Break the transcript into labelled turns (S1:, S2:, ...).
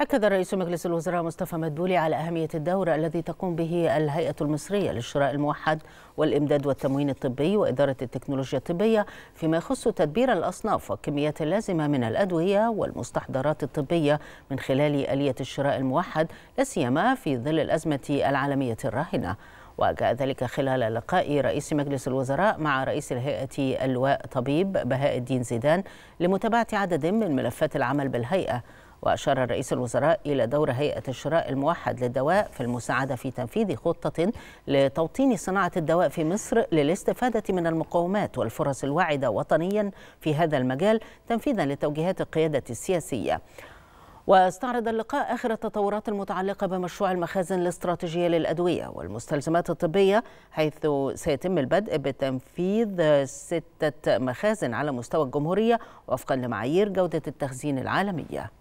S1: أكد رئيس مجلس الوزراء مصطفى مدبولي على أهمية الدور الذي تقوم به الهيئة المصرية للشراء الموحد والإمداد والتموين الطبي وإدارة التكنولوجيا الطبية فيما يخص تدبير الأصناف والكميات اللازمة من الأدوية والمستحضرات الطبية من خلال آلية الشراء الموحد لا سيما في ظل الأزمة العالمية الراهنة. وجاء ذلك خلال لقاء رئيس مجلس الوزراء مع رئيس الهيئة اللواء طبيب بهاء الدين زيدان لمتابعة عدد من ملفات العمل بالهيئة وأشار رئيس الوزراء إلى دور هيئة الشراء الموحد للدواء في المساعدة في تنفيذ خطة لتوطين صناعة الدواء في مصر للاستفادة من المقومات والفرص الواعدة وطنيا في هذا المجال تنفيذا لتوجيهات القيادة السياسية واستعرض اللقاء آخر التطورات المتعلقة بمشروع المخازن الاستراتيجية للأدوية والمستلزمات الطبية حيث سيتم البدء بتنفيذ ستة مخازن على مستوى الجمهورية وفقا لمعايير جودة التخزين العالمية